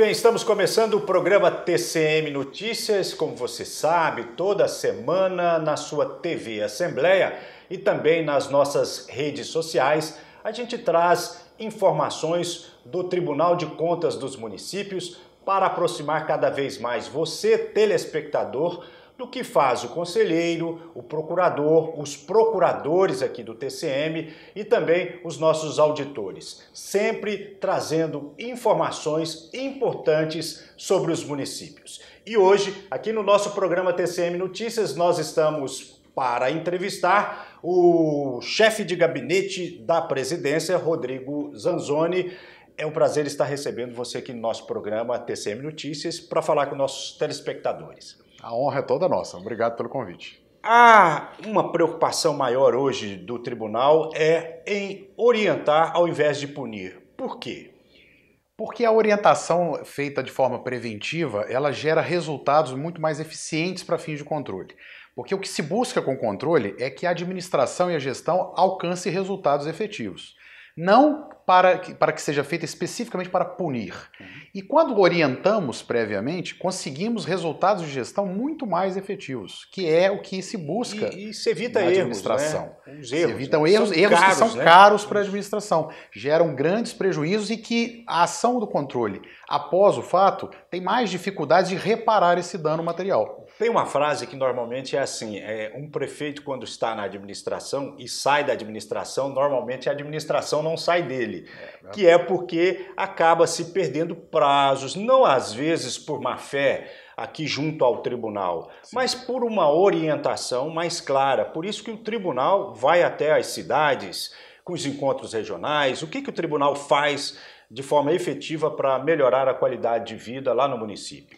bem, estamos começando o programa TCM Notícias, como você sabe, toda semana na sua TV Assembleia e também nas nossas redes sociais, a gente traz informações do Tribunal de Contas dos Municípios para aproximar cada vez mais você, telespectador, do que faz o conselheiro, o procurador, os procuradores aqui do TCM e também os nossos auditores, sempre trazendo informações importantes sobre os municípios. E hoje, aqui no nosso programa TCM Notícias, nós estamos para entrevistar o chefe de gabinete da presidência, Rodrigo Zanzoni. É um prazer estar recebendo você aqui no nosso programa TCM Notícias para falar com nossos telespectadores. A honra é toda nossa. Obrigado pelo convite. Há uma preocupação maior hoje do tribunal é em orientar ao invés de punir. Por quê? Porque a orientação feita de forma preventiva, ela gera resultados muito mais eficientes para fins de controle. Porque o que se busca com controle é que a administração e a gestão alcancem resultados efetivos. Não para que, para que seja feita especificamente para punir. Uhum. E quando orientamos previamente, conseguimos resultados de gestão muito mais efetivos, que é o que se busca e, e se evita na administração. Erros, né? erros, se evitam né? erros, são erros caros, que são né? caros para a administração, geram grandes prejuízos e que a ação do controle após o fato tem mais dificuldade de reparar esse dano material. Tem uma frase que normalmente é assim: é, um prefeito, quando está na administração e sai da administração, normalmente a administração não sai dele, é, que é porque acaba se perdendo prazos, não às vezes por má fé aqui junto ao tribunal, Sim. mas por uma orientação mais clara. Por isso que o tribunal vai até as cidades com os encontros regionais. O que, que o tribunal faz de forma efetiva para melhorar a qualidade de vida lá no município?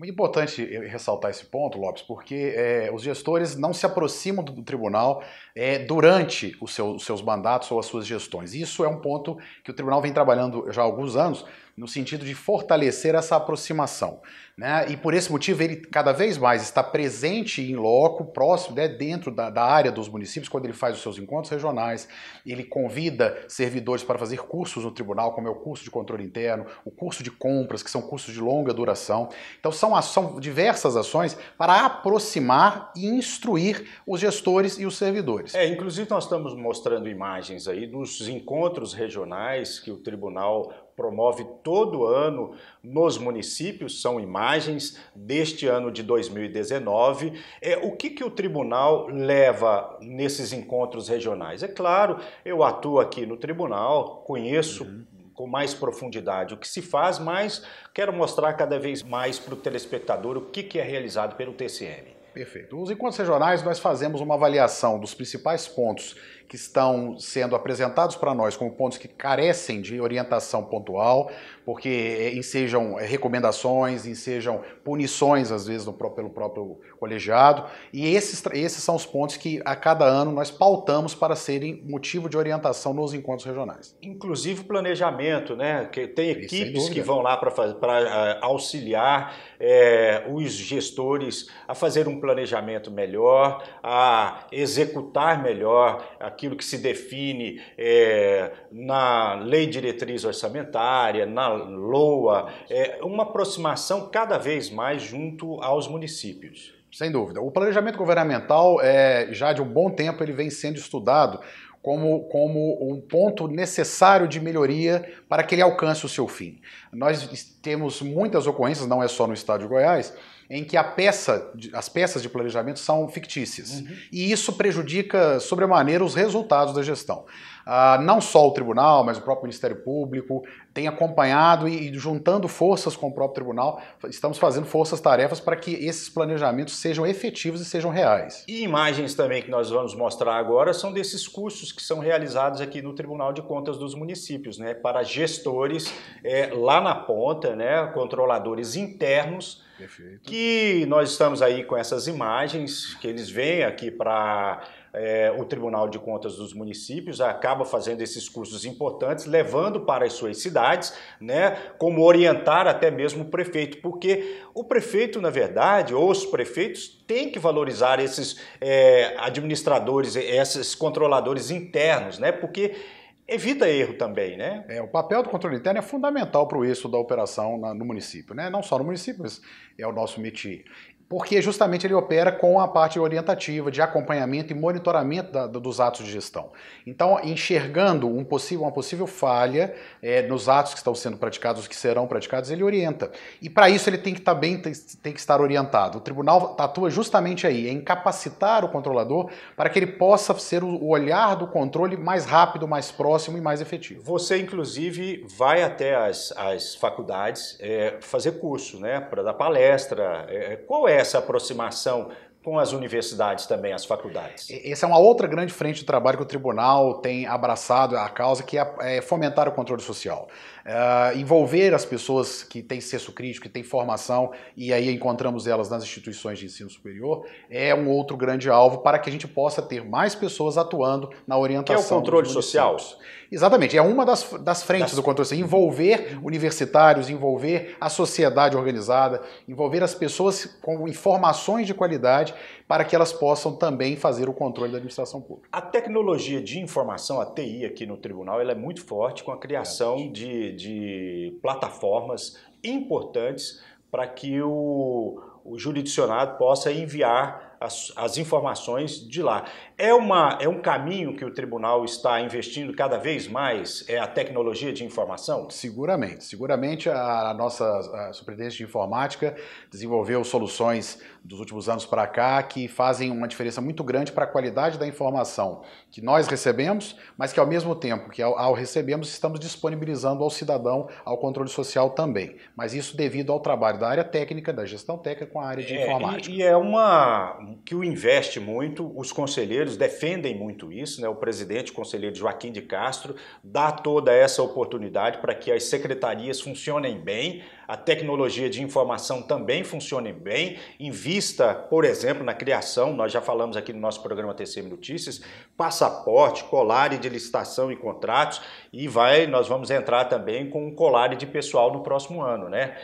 Muito importante ressaltar esse ponto, Lopes, porque é, os gestores não se aproximam do tribunal é, durante os seus mandatos ou as suas gestões. Isso é um ponto que o tribunal vem trabalhando já há alguns anos, no sentido de fortalecer essa aproximação. Né? E por esse motivo ele cada vez mais está presente em loco, próximo, né, dentro da, da, área dos municípios, quando ele faz os seus encontros regionais, ele convida servidores para fazer cursos no tribunal, como é o curso de controle interno, o curso de compras, que são cursos de longa duração. Então são, são diversas ações para aproximar e instruir os gestores e os servidores. É, inclusive nós estamos mostrando imagens aí dos encontros regionais que o tribunal promove todo ano nos municípios, são imagens deste ano de 2019. É, o que, que o tribunal leva nesses encontros regionais? É claro, eu atuo aqui no tribunal, conheço uhum com mais profundidade o que se faz, mas quero mostrar cada vez mais para o telespectador o que, que é realizado pelo TCM. Perfeito. Nos encontros regionais, nós fazemos uma avaliação dos principais pontos que estão sendo apresentados para nós como pontos que carecem de orientação pontual, porque eh, ensejam eh, recomendações, ensejam punições, às vezes, pelo próprio colegiado. E esses, esses são os pontos que a cada ano nós pautamos para serem motivo de orientação nos encontros regionais. Inclusive planejamento, né? Que tem equipes que vão lá para eh, auxiliar é, os gestores a fazer um planejamento melhor, a executar melhor aquilo que se define é, na lei diretriz orçamentária, na LOA, é, uma aproximação cada vez mais junto aos municípios. Sem dúvida. O planejamento governamental, é, já de um bom tempo, ele vem sendo estudado como, como um ponto necessário de melhoria para que ele alcance o seu fim. Nós temos muitas ocorrências, não é só no estado de Goiás, em que peça, as peças de planejamento são fictícias. Uhum. E isso prejudica sobremaneira os resultados da gestão. Ah, não só o tribunal, mas o próprio Ministério Público tem acompanhado e, e juntando forças com o próprio tribunal, estamos fazendo forças-tarefas para que esses planejamentos sejam efetivos e sejam reais. E imagens também que nós vamos mostrar agora são desses cursos que são realizados aqui no Tribunal de Contas dos Municípios, né, para gestores é, lá na ponta, né, controladores internos Perfeito. Que nós estamos aí com essas imagens que eles vêm aqui para é, eh, o Tribunal de Contas dos Municípios acaba fazendo esses cursos importantes, levando para as suas cidades, né, como orientar até mesmo o prefeito, porque o prefeito, na verdade, ou os prefeitos têm que valorizar esses é, administradores, esses controladores internos, né, porque evita erro também, né? É, o papel do controle interno é fundamental para o êxito da operação na, no município, né? Não só no município, mas é o nosso métier porque justamente ele opera com a parte orientativa de acompanhamento e monitoramento da, dos atos de gestão. Então, enxergando um possível, uma possível falha é, nos atos que estão sendo praticados, os que serão praticados, ele orienta. E para isso ele tem que estar tá bem, tem, tem, que estar orientado. O tribunal atua justamente aí, em capacitar o controlador para que ele possa ser o olhar do controle mais rápido, mais próximo e mais efetivo. Você, inclusive, vai até as, as faculdades é, fazer curso, né, para dar palestra. É, qual é essa aproximação com as universidades também, as faculdades. Essa é uma outra grande frente de trabalho que o tribunal tem abraçado a causa, que é, é fomentar o controle social. Uh, envolver as pessoas que têm senso crítico, que têm formação, e aí encontramos elas nas instituições de ensino superior, é um outro grande alvo para que a gente possa ter mais pessoas atuando na orientação. Que é o controle social. Exatamente, é uma das, das frentes das... do controle social. Envolver universitários, envolver a sociedade organizada, envolver as pessoas com informações de qualidade para que elas possam também fazer o controle da administração pública. A tecnologia de informação, a TI, aqui no tribunal, ela é muito forte com a criação é. de de, plataformas importantes para que o, o jurisdicionado possa enviar as, as, informações de lá. É, uma, é um caminho que o tribunal está investindo cada vez mais, é a tecnologia de informação? Seguramente. Seguramente a, a nossa a Superintendência de Informática desenvolveu soluções dos últimos anos para cá que fazem uma diferença muito grande para a qualidade da informação que nós recebemos, mas que ao mesmo tempo que ao, ao recebemos estamos disponibilizando ao cidadão, ao controle social também. Mas isso devido ao trabalho da área técnica, da gestão técnica com a área de é, informática. E, e é uma que o investe muito, os conselheiros defendem muito isso, né? o presidente, o conselheiro Joaquim de Castro, dá toda essa oportunidade para que as secretarias funcionem bem, a tecnologia de informação também funcione bem, invista, por exemplo, na criação, nós já falamos aqui no nosso programa TCM Notícias, passaporte, colar de licitação e contratos, e vai, nós vamos entrar também com um colar de pessoal no próximo ano, né?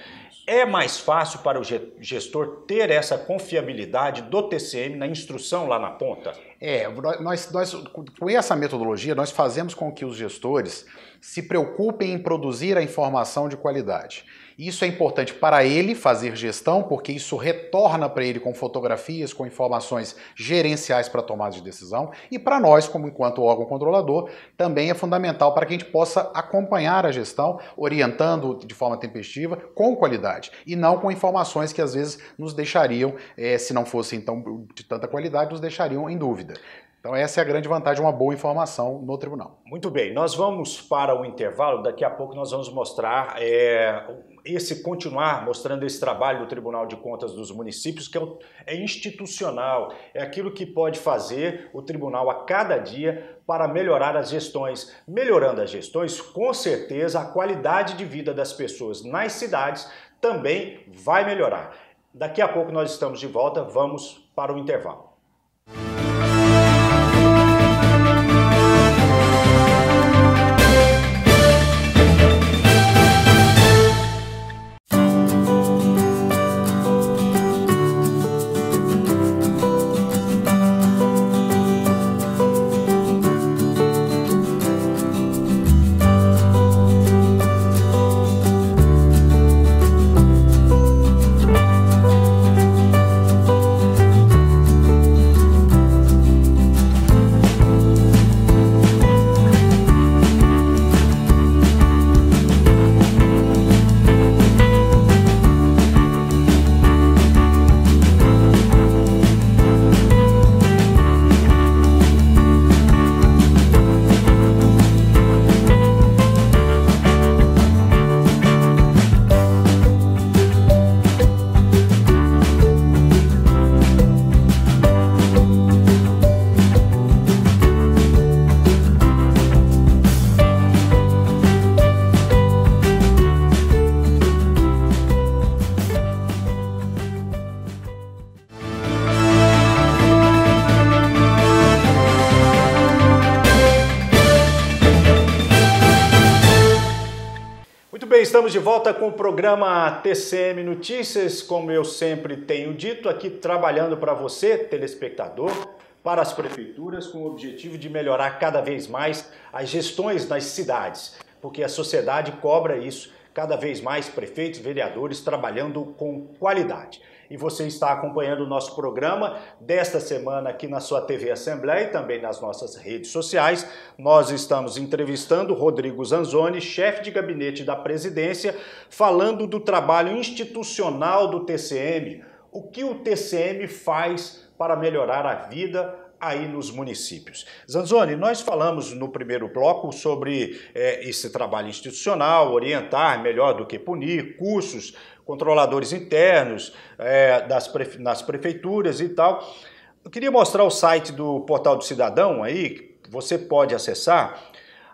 É mais fácil para o gestor ter essa confiabilidade do TCM na instrução lá na ponta? É, nós, nós, com essa metodologia, nós fazemos com que os gestores se preocupem em produzir a informação de qualidade. Isso é importante para ele fazer gestão, porque isso retorna para ele com fotografias, com informações gerenciais para tomada de decisão, e para nós, como enquanto órgão controlador, também é fundamental para que a gente possa acompanhar a gestão, orientando de forma tempestiva, com qualidade, e não com informações que às vezes nos deixariam, eh, se não fossem tão, de tanta qualidade, nos deixariam em dúvida. Então essa é a grande vantagem, uma boa informação no tribunal. Muito bem, nós vamos para o intervalo, daqui a pouco nós vamos mostrar é, esse continuar mostrando esse trabalho do Tribunal de Contas dos Municípios, que é, é, institucional, é aquilo que pode fazer o tribunal a cada dia para melhorar as gestões. Melhorando as gestões, com certeza a qualidade de vida das pessoas nas cidades também vai melhorar. Daqui a pouco nós estamos de volta, vamos para o intervalo. bem, estamos de volta com o programa TCM Notícias. Como eu sempre tenho dito, aqui trabalhando para você, telespectador, para as prefeituras, com o objetivo de melhorar cada vez mais as gestões nas cidades, porque a sociedade cobra isso cada vez mais prefeitos, vereadores trabalhando com qualidade e você está acompanhando o nosso programa desta semana aqui na sua TV Assembleia e também nas nossas redes sociais. Nós estamos entrevistando Rodrigo Zanzoni, chefe de gabinete da presidência, falando do trabalho institucional do TCM. O que o TCM faz para melhorar a vida, aí nos municípios. Zanzoni, nós falamos no primeiro bloco sobre é, esse trabalho institucional, orientar melhor do que punir, cursos, controladores internos é, das prefe nas prefeituras e tal. Eu queria mostrar o site do Portal do Cidadão aí, você pode acessar.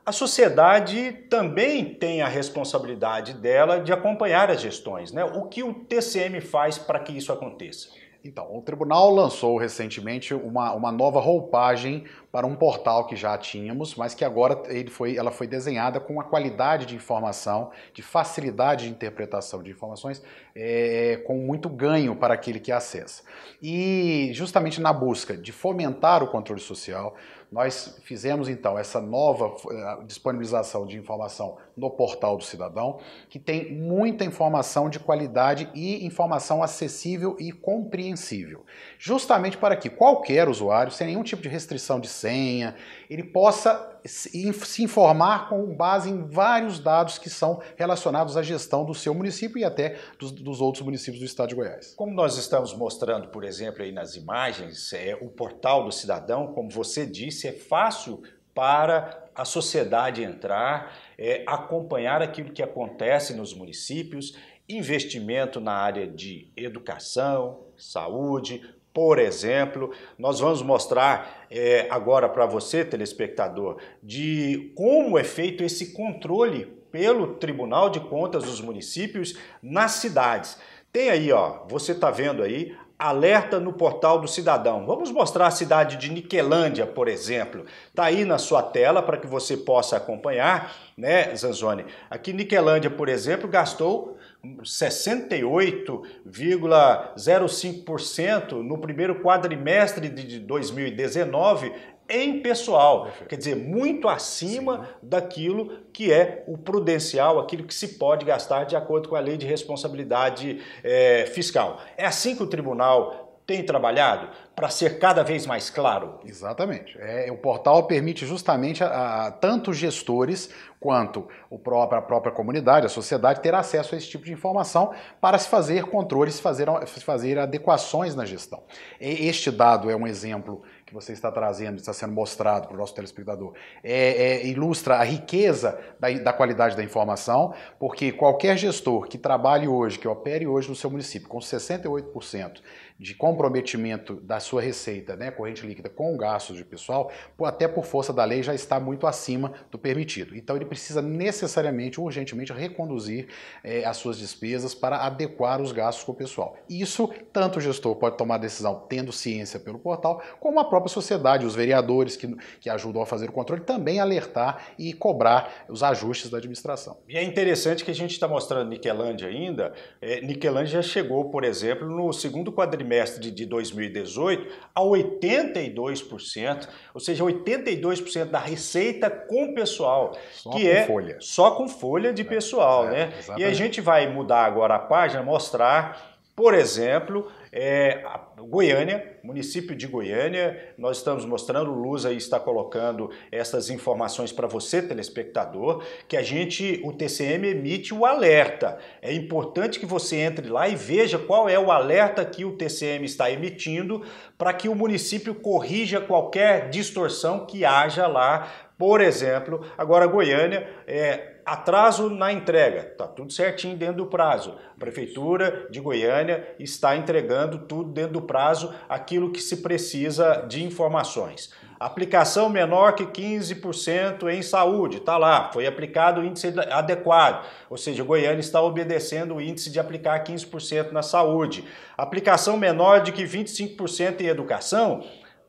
A sociedade também tem a responsabilidade dela de acompanhar as gestões, né? O que o TCM faz para que isso aconteça? Então, o tribunal lançou recentemente uma, uma nova roupagem para um portal que já tínhamos, mas que agora ele foi, ela foi desenhada com uma qualidade de informação, de facilidade de interpretação de informações, é, com muito ganho para aquele que acessa. E justamente na busca de fomentar o controle social, nós fizemos então essa nova eh, disponibilização de informação no portal do cidadão, que tem muita informação de qualidade e informação acessível e compreensível, justamente para que qualquer usuário, sem nenhum tipo de restrição de senha, ele possa se informar com base em vários dados que são relacionados à gestão do seu município e até dos, dos outros municípios do estado de Goiás. Como nós estamos mostrando, por exemplo, aí nas imagens, é, o portal do cidadão, como você disse, é fácil para a sociedade entrar, é, acompanhar aquilo que acontece nos municípios, investimento na área de educação, saúde, por exemplo, nós vamos mostrar é, agora para você, telespectador, de como é feito esse controle pelo Tribunal de Contas dos Municípios nas cidades. Tem aí, ó, você está vendo aí alerta no portal do cidadão. Vamos mostrar a cidade de Niquelândia, por exemplo. Está aí na sua tela para que você possa acompanhar, né, Zanzoni? Aqui Niquelândia, por exemplo, gastou 68,05% no primeiro quadrimestre de 2019 em Perfeito. quer dizer, muito acima Sim. daquilo que é o prudencial, aquilo que se pode gastar de acordo com a lei de responsabilidade é, fiscal. É assim que o tribunal tem trabalhado para ser cada vez mais claro? Exatamente. É, o portal permite justamente a, a tanto gestores quanto o próprio, a própria comunidade, a sociedade, ter acesso a esse tipo de informação para se fazer controles, fazer, fazer adequações na gestão. Este dado é um exemplo que você está trazendo, está sendo mostrado para o nosso telespectador, é, é, ilustra a riqueza da, da, qualidade da informação, porque qualquer gestor que trabalhe hoje, que opere hoje no seu município com 68% de comprometimento da sua receita, né, corrente líquida, com gastos de pessoal, até por força da lei já está muito acima do permitido. Então ele precisa necessariamente, urgentemente, reconduzir eh, as suas despesas para adequar os gastos com o pessoal. Isso tanto o gestor pode tomar decisão tendo ciência pelo portal, como a própria sociedade, os vereadores que, que ajudam a fazer o controle, também alertar e cobrar os ajustes da administração. E é interessante que a gente está mostrando Niquelândia ainda. É, Niquelândia já chegou, por exemplo, no segundo quadrimestre trimestre de 2018 a 82%, ou seja, 82% da receita com pessoal, só que é folha. só com folha de é, pessoal, é, né? e a gente vai mudar agora a página, mostrar, por exemplo, é, Goiânia, município de Goiânia, nós estamos mostrando, o Luz aí está colocando essas informações para você, telespectador, que a gente, o TCM emite o alerta. É importante que você entre lá e veja qual é o alerta que o TCM está emitindo para que o município corrija qualquer distorção que haja lá. Por exemplo, agora Goiânia é Atraso na entrega, está tudo certinho dentro do prazo. A Prefeitura de Goiânia está entregando tudo dentro do prazo, aquilo que se precisa de informações. Aplicação menor que 15% em saúde, está lá, foi aplicado o índice adequado, ou seja, Goiânia está obedecendo o índice de aplicar 15% na saúde. Aplicação menor de que 25% em educação,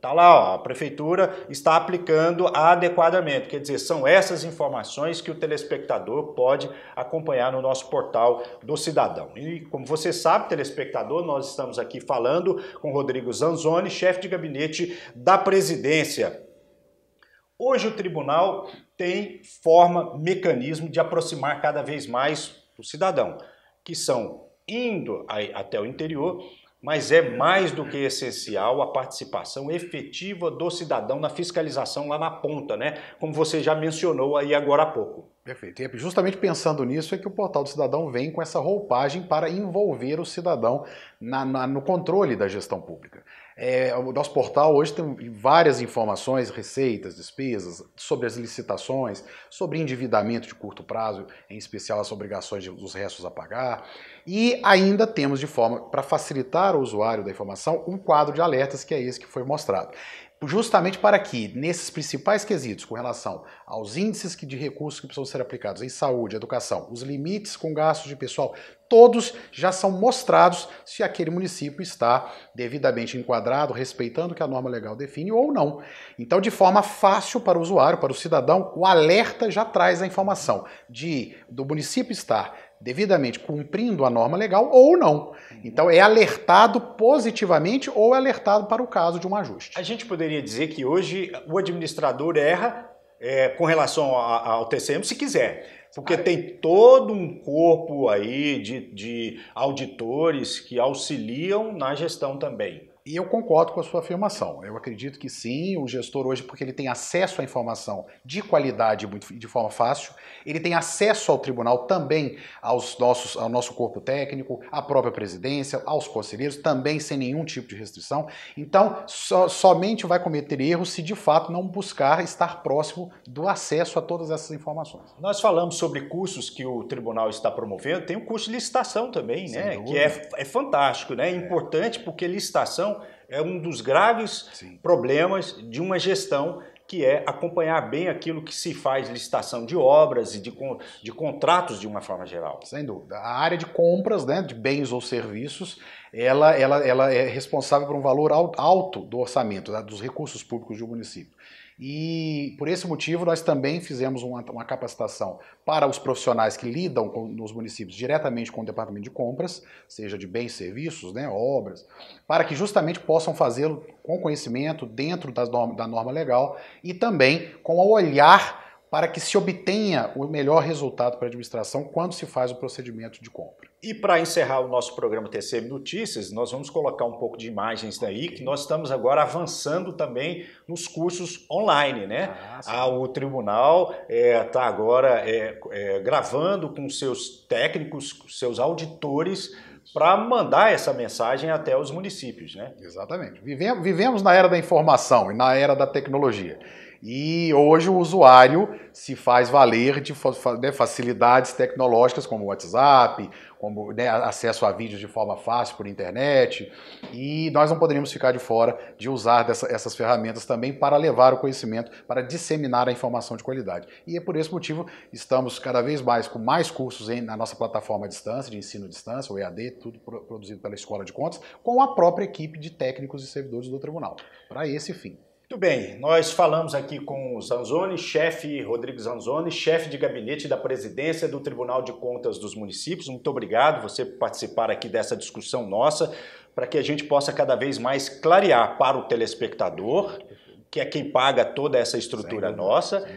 Está lá, ó, a prefeitura está aplicando adequadamente. Quer dizer, são essas informações que o telespectador pode acompanhar no nosso portal do cidadão. E como você sabe, telespectador, nós estamos aqui falando com Rodrigo Zanzoni, chefe de gabinete da presidência. Hoje o tribunal tem forma, mecanismo de aproximar cada vez mais o cidadão, que são indo até o interior mas é mais do que essencial a participação efetiva do cidadão na fiscalização lá na ponta, né? Como você já mencionou aí agora há pouco. Perfeito. E é justamente pensando nisso é que o Portal do Cidadão vem com essa roupagem para envolver o cidadão na, na, no controle da gestão pública. É, o nosso portal hoje tem várias informações, receitas, despesas, sobre as licitações, sobre endividamento de curto prazo, em especial as obrigações de, dos restos a pagar. E ainda temos, de forma para facilitar o usuário da informação, um quadro de alertas, que é esse que foi mostrado justamente para que, nesses principais quesitos com relação aos índices de recursos que precisam ser aplicados em saúde, educação, os limites com gastos de pessoal, todos já são mostrados se aquele município está devidamente enquadrado, respeitando o que a norma legal define ou não. Então, de forma fácil para o usuário, para o cidadão, o alerta já traz a informação de do município estar devidamente cumprindo a norma legal ou não. Então é alertado positivamente ou é alertado para o caso de um ajuste. A gente poderia dizer que hoje o administrador erra é, com relação ao TCM se quiser. Porque tem todo um corpo aí de, de auditores que auxiliam na gestão também. E eu concordo com a sua afirmação. Eu acredito que sim, o gestor hoje, porque ele tem acesso à informação de qualidade de forma fácil, ele tem acesso ao tribunal também, aos nossos, ao nosso corpo técnico, à própria presidência, aos conselheiros, também sem nenhum tipo de restrição. Então, so, somente vai cometer erro se de fato não buscar estar próximo do acesso a todas essas informações. Nós falamos sobre cursos que o tribunal está promovendo, tem o curso de licitação também, sem né? Dúvida. Que é, é fantástico, né? É importante porque licitação é um dos graves Sim. problemas de uma gestão que é acompanhar bem aquilo que se faz licitação de obras e de, de contratos de uma forma geral. Sem dúvida. A área de compras né, de bens ou serviços, ela, ela, ela é responsável por um valor alto do orçamento, né, dos recursos públicos de um município. E por esse motivo, nós também fizemos uma, uma, capacitação para os profissionais que lidam com, nos municípios diretamente com o departamento de compras, seja de bens e serviços, né, obras, para que justamente possam fazê-lo com conhecimento dentro das norma, da norma legal e também com o olhar para que se obtenha o melhor resultado para a administração quando se faz o procedimento de compra. E para encerrar o nosso programa TCM Notícias, nós vamos colocar um pouco de imagens daí, okay. que nós estamos agora avançando também nos cursos online, né? Ah, o tribunal está é, tá agora é, é, gravando com seus técnicos, seus auditores, para mandar essa mensagem até os municípios, né? Exatamente. vivemos na era da informação e na era da tecnologia. E hoje o usuário se faz valer de né, facilidades tecnológicas como WhatsApp, como né, acesso a vídeos de forma fácil por internet. E nós não poderíamos ficar de fora de usar dessa, essas ferramentas também para levar o conhecimento, para disseminar a informação de qualidade. E é por esse motivo estamos cada vez mais com mais cursos em, na nossa plataforma à distância, de ensino à distância, o EAD, tudo produzido pela Escola de Contas, com a própria equipe de técnicos e servidores do tribunal, para esse fim. Muito bem, nós falamos aqui com o Zanzoni, chefe, Rodrigo Zanzoni, chefe de gabinete da presidência do Tribunal de Contas dos Municípios. Muito obrigado você por participar aqui dessa discussão nossa, para que a gente possa cada vez mais clarear para o telespectador, que é quem paga toda essa estrutura nossa,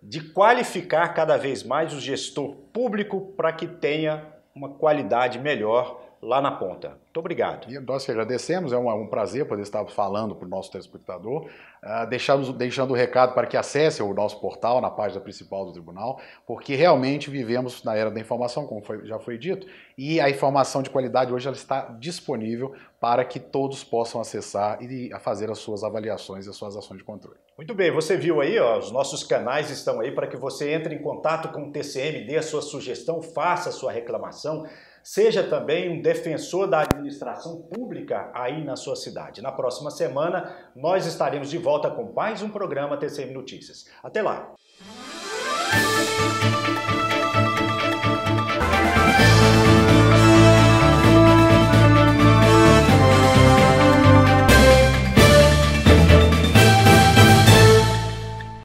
de qualificar cada vez mais o gestor público para que tenha uma qualidade melhor lá na ponta. Muito obrigado. E nós que agradecemos, é um, um prazer poder estar falando para o nosso telespectador. Uh, deixamos, deixando o recado para que acesse o nosso portal na página principal do tribunal, porque realmente vivemos na era da informação, como foi, já foi dito, e a informação de qualidade hoje ela está disponível para que todos possam acessar e fazer as suas avaliações e as suas ações de controle. Muito bem, você viu aí, ó, os nossos canais estão aí para que você entre em contato com o TCM, dê a sua sugestão, faça a sua reclamação. Seja também um defensor da administração pública aí na sua cidade. Na próxima semana, nós estaremos de volta com mais um programa TCM Notícias. Até lá!